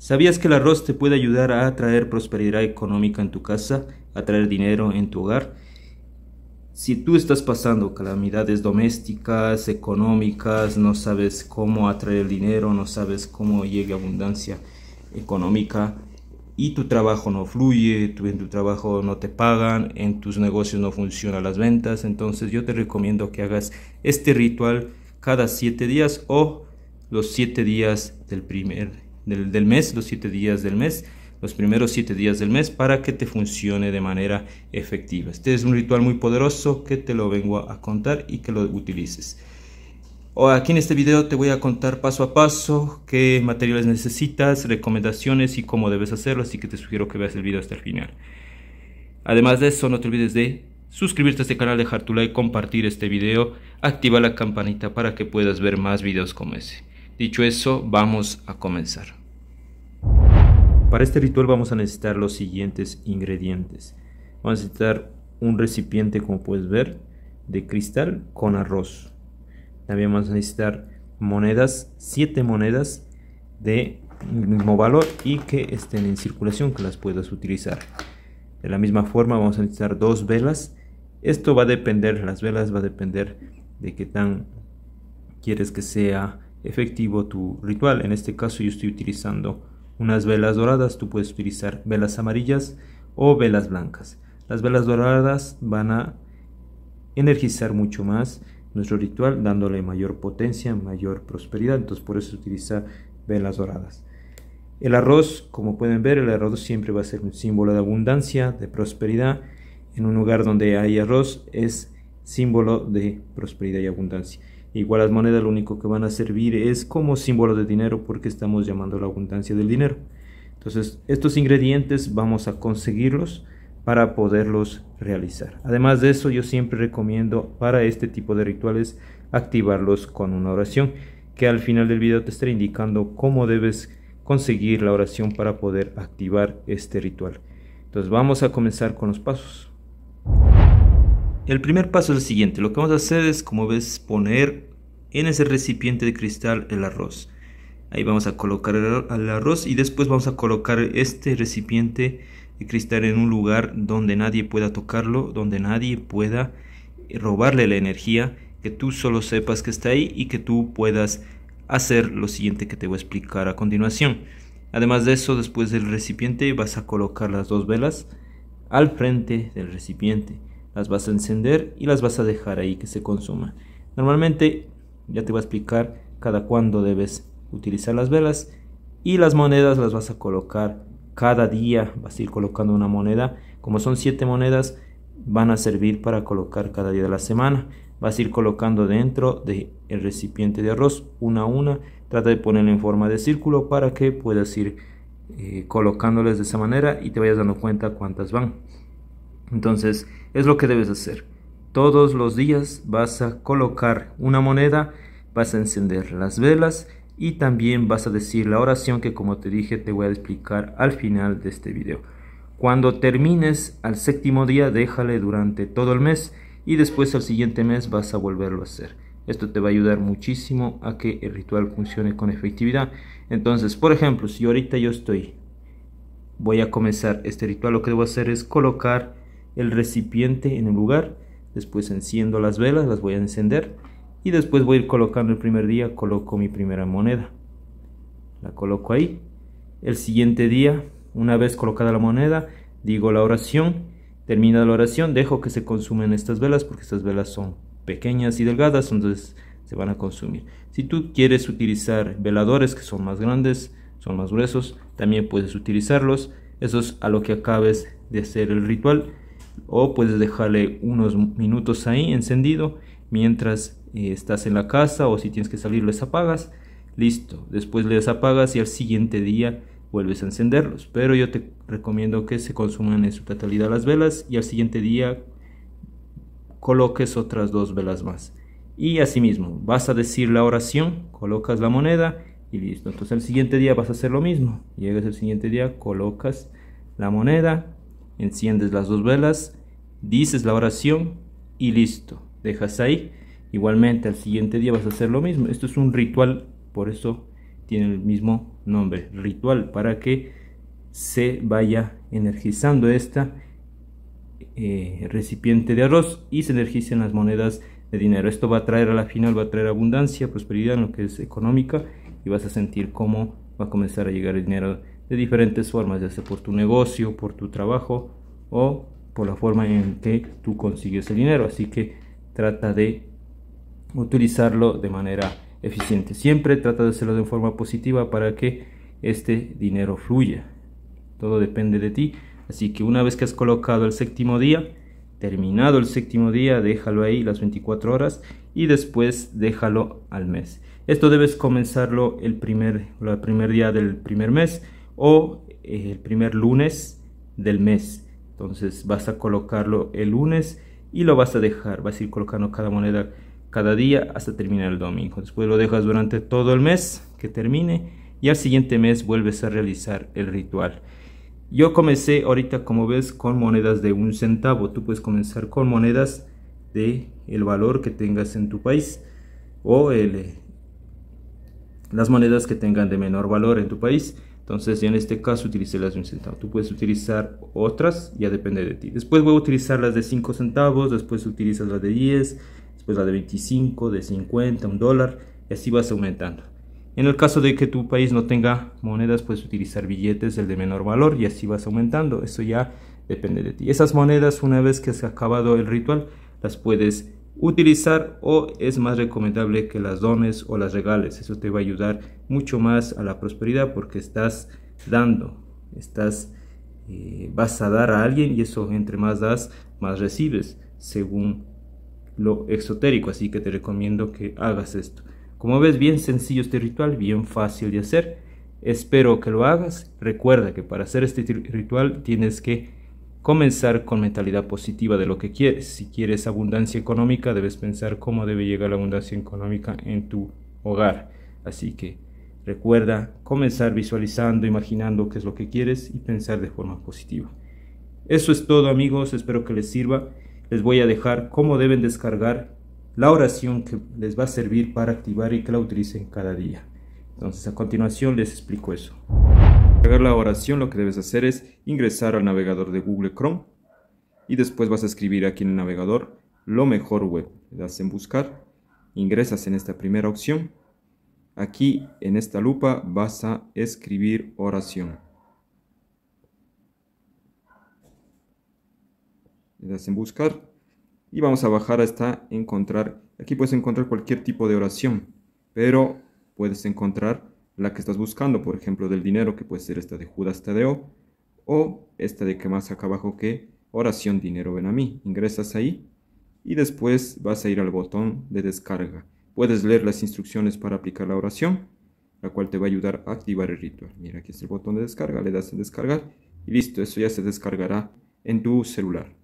¿Sabías que el arroz te puede ayudar a atraer prosperidad económica en tu casa, a atraer dinero en tu hogar? Si tú estás pasando calamidades domésticas, económicas, no sabes cómo atraer dinero, no sabes cómo llegue abundancia económica y tu trabajo no fluye, tu, en tu trabajo no te pagan, en tus negocios no funcionan las ventas, entonces yo te recomiendo que hagas este ritual cada siete días o los siete días del primer del, mes, los siete días del mes, los primeros siete días del mes para que te funcione de manera efectiva. Este es un ritual muy poderoso que te lo vengo a contar y que lo utilices. Aquí en este video te voy a contar paso a paso qué materiales necesitas, recomendaciones y cómo debes hacerlo, así que te sugiero que veas el video hasta el final. Además de eso, no te olvides de suscribirte a este canal, dejar tu like, compartir este video, activa la campanita para que puedas ver más videos como ese. Dicho eso, vamos a comenzar. Para este ritual vamos a necesitar los siguientes ingredientes. Vamos a necesitar un recipiente como puedes ver de cristal con arroz. También vamos a necesitar monedas, siete monedas de mismo valor y que estén en circulación que las puedas utilizar. De la misma forma vamos a necesitar dos velas. Esto va a depender, las velas va a depender de qué tan quieres que sea efectivo tu ritual. En este caso yo estoy utilizando unas velas doradas, tú puedes utilizar velas amarillas o velas blancas. Las velas doradas van a energizar mucho más nuestro ritual, dándole mayor potencia, mayor prosperidad. Entonces por eso utiliza velas doradas. El arroz, como pueden ver, el arroz siempre va a ser un símbolo de abundancia, de prosperidad. En un lugar donde hay arroz es símbolo de prosperidad y abundancia. Igual las monedas lo único que van a servir es como símbolo de dinero porque estamos llamando la abundancia del dinero. Entonces estos ingredientes vamos a conseguirlos para poderlos realizar. Además de eso yo siempre recomiendo para este tipo de rituales activarlos con una oración que al final del video te estaré indicando cómo debes conseguir la oración para poder activar este ritual. Entonces vamos a comenzar con los pasos. El primer paso es el siguiente. Lo que vamos a hacer es, como ves, poner en ese recipiente de cristal el arroz. Ahí vamos a colocar el arroz y después vamos a colocar este recipiente de cristal en un lugar donde nadie pueda tocarlo, donde nadie pueda robarle la energía, que tú solo sepas que está ahí y que tú puedas hacer lo siguiente que te voy a explicar a continuación. Además de eso, después del recipiente vas a colocar las dos velas al frente del recipiente las vas a encender y las vas a dejar ahí que se consuman Normalmente ya te voy a explicar cada cuándo debes utilizar las velas y las monedas las vas a colocar cada día, vas a ir colocando una moneda. Como son siete monedas, van a servir para colocar cada día de la semana. Vas a ir colocando dentro del recipiente de arroz una a una. Trata de ponerla en forma de círculo para que puedas ir eh, colocándoles de esa manera y te vayas dando cuenta cuántas van. Entonces, es lo que debes hacer. Todos los días vas a colocar una moneda, vas a encender las velas y también vas a decir la oración que como te dije te voy a explicar al final de este video. Cuando termines al séptimo día, déjale durante todo el mes y después al siguiente mes vas a volverlo a hacer. Esto te va a ayudar muchísimo a que el ritual funcione con efectividad. Entonces, por ejemplo, si ahorita yo estoy, voy a comenzar este ritual, lo que debo hacer es colocar el recipiente en el lugar, después enciendo las velas, las voy a encender y después voy a ir colocando el primer día, coloco mi primera moneda, la coloco ahí, el siguiente día, una vez colocada la moneda, digo la oración, termina la oración, dejo que se consumen estas velas porque estas velas son pequeñas y delgadas, entonces se van a consumir. Si tú quieres utilizar veladores que son más grandes, son más gruesos, también puedes utilizarlos. Eso es a lo que acabes de hacer el ritual o puedes dejarle unos minutos ahí encendido mientras eh, estás en la casa o si tienes que salir les apagas listo después les apagas y al siguiente día vuelves a encenderlos pero yo te recomiendo que se consuman en su totalidad las velas y al siguiente día coloques otras dos velas más y asimismo vas a decir la oración colocas la moneda y listo entonces el siguiente día vas a hacer lo mismo llegas el siguiente día colocas la moneda enciendes las dos velas, dices la oración y listo, dejas ahí. Igualmente al siguiente día vas a hacer lo mismo. Esto es un ritual, por eso tiene el mismo nombre, ritual, para que se vaya energizando esta eh, recipiente de arroz y se energicen las monedas de dinero. Esto va a traer a la final, va a traer abundancia, prosperidad en lo que es económica y vas a sentir cómo va a comenzar a llegar el dinero de diferentes formas, ya sea por tu negocio, por tu trabajo o por la forma en que tú consigues el dinero. Así que trata de utilizarlo de manera eficiente. Siempre trata de hacerlo de forma positiva para que este dinero fluya. Todo depende de ti. Así que una vez que has colocado el séptimo día, terminado el séptimo día, déjalo ahí las 24 horas y después déjalo al mes. Esto debes comenzarlo el primer, el primer día del primer mes o eh, el primer lunes del mes. Entonces vas a colocarlo el lunes y lo vas a dejar. Vas a ir colocando cada moneda cada día hasta terminar el domingo. Después lo dejas durante todo el mes que termine y al siguiente mes vuelves a realizar el ritual. Yo comencé ahorita como ves con monedas de un centavo. Tú puedes comenzar con monedas de el valor que tengas en tu país o el, eh, las monedas que tengan de menor valor en tu país. Entonces, en este caso utilicé las de un centavo. Tú puedes utilizar otras, ya depende de ti. Después voy a utilizar las de cinco centavos, después utilizas las de 10, después la de 25, de 50, un dólar, y así vas aumentando. En el caso de que tu país no tenga monedas, puedes utilizar billetes, el de menor valor, y así vas aumentando. Eso ya depende de ti. Esas monedas, una vez que se ha acabado el ritual, las puedes utilizar o es más recomendable que las dones o las regales. Eso te va a ayudar mucho más a la prosperidad porque estás dando, estás eh, vas a dar a alguien y eso entre más das, más recibes, según lo exotérico. Así que te recomiendo que hagas esto. Como ves, bien sencillo este ritual, bien fácil de hacer. Espero que lo hagas. Recuerda que para hacer este ritual tienes que comenzar con mentalidad positiva de lo que quieres. Si quieres abundancia económica, debes pensar cómo debe llegar la abundancia económica en tu hogar. Así que recuerda comenzar visualizando, imaginando qué es lo que quieres y pensar de forma positiva. Eso es todo amigos, espero que les sirva. Les voy a dejar cómo deben descargar la oración que les va a servir para activar y que la utilicen cada día. Entonces a continuación les explico eso. Para agregar la oración lo que debes hacer es ingresar al navegador de Google Chrome y después vas a escribir aquí en el navegador lo mejor web. Le das en buscar, ingresas en esta primera opción. Aquí en esta lupa vas a escribir oración. Le das en buscar y vamos a bajar hasta encontrar. Aquí puedes encontrar cualquier tipo de oración, pero puedes encontrar la que estás buscando, por ejemplo, del dinero, que puede ser esta de Judas Tadeo, o esta de que más acá abajo que oración dinero ven a mí. Ingresas ahí y después vas a ir al botón de descarga. Puedes leer las instrucciones para aplicar la oración, la cual te va a ayudar a activar el ritual. Mira, aquí es el botón de descarga, le das en descargar y listo, eso ya se descargará en tu celular.